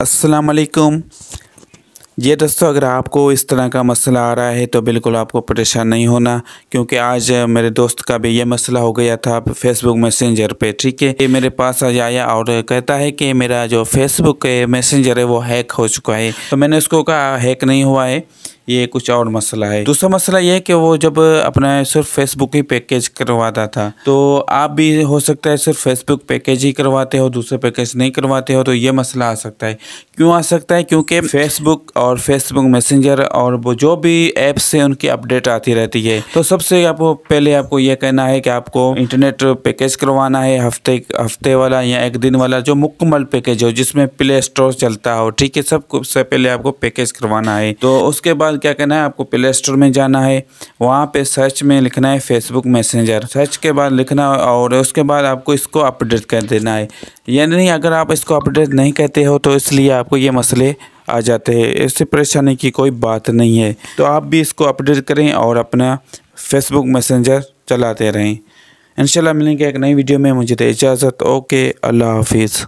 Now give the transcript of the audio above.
असलकम ये दोस्तों अगर आपको इस तरह का मसला आ रहा है तो बिल्कुल आपको परेशान नहीं होना क्योंकि आज मेरे दोस्त का भी ये मसला हो गया था फेसबुक मैसेंजर पे ठीक है ये मेरे पास आज आया और कहता है कि मेरा जो फेसबुक मैसेंजर है वो हैक हो चुका है तो मैंने उसको कहा हैक नहीं हुआ है ये कुछ और मसला है दूसरा मसला ये है कि वो जब अपना सिर्फ फेसबुक ही पैकेज करवाता था तो आप भी हो सकता है सिर्फ फेसबुक पैकेज ही करवाते हो दूसरे पैकेज नहीं करवाते हो तो ये मसला आ सकता है क्यों आ सकता है क्योंकि फेसबुक और फेसबुक मैसेंजर और वो जो भी ऐप्स है उनकी अपडेट आती रहती है तो सबसे आपको पहले आपको यह कहना है कि आपको इंटरनेट पैकेज करवाना है हफ्ते हफ्ते वाला या एक दिन वाला जो मुकम्मल पैकेज हो जिसमें प्ले स्टोर चलता हो ठीक है सब सबसे पहले आपको पैकेज करवाना है तो उसके बाद क्या करना है आपको प्ले स्टोर में जाना है वहाँ पे सर्च में लिखना है फेसबुक मैसेंजर सर्च के बाद लिखना है और उसके बाद आपको इसको अपडेट कर देना है यानी अगर आप इसको अपडेट नहीं करते हो तो इसलिए आपको ये मसले आ जाते हैं इससे परेशानी की कोई बात नहीं है तो आप भी इसको अपडेट करें और अपना फेसबुक मैसेंजर चलाते रहें इंशाल्लाह मिलेंगे एक नई वीडियो में मुझे इजाज़त ओके अल्लाह हाफिज़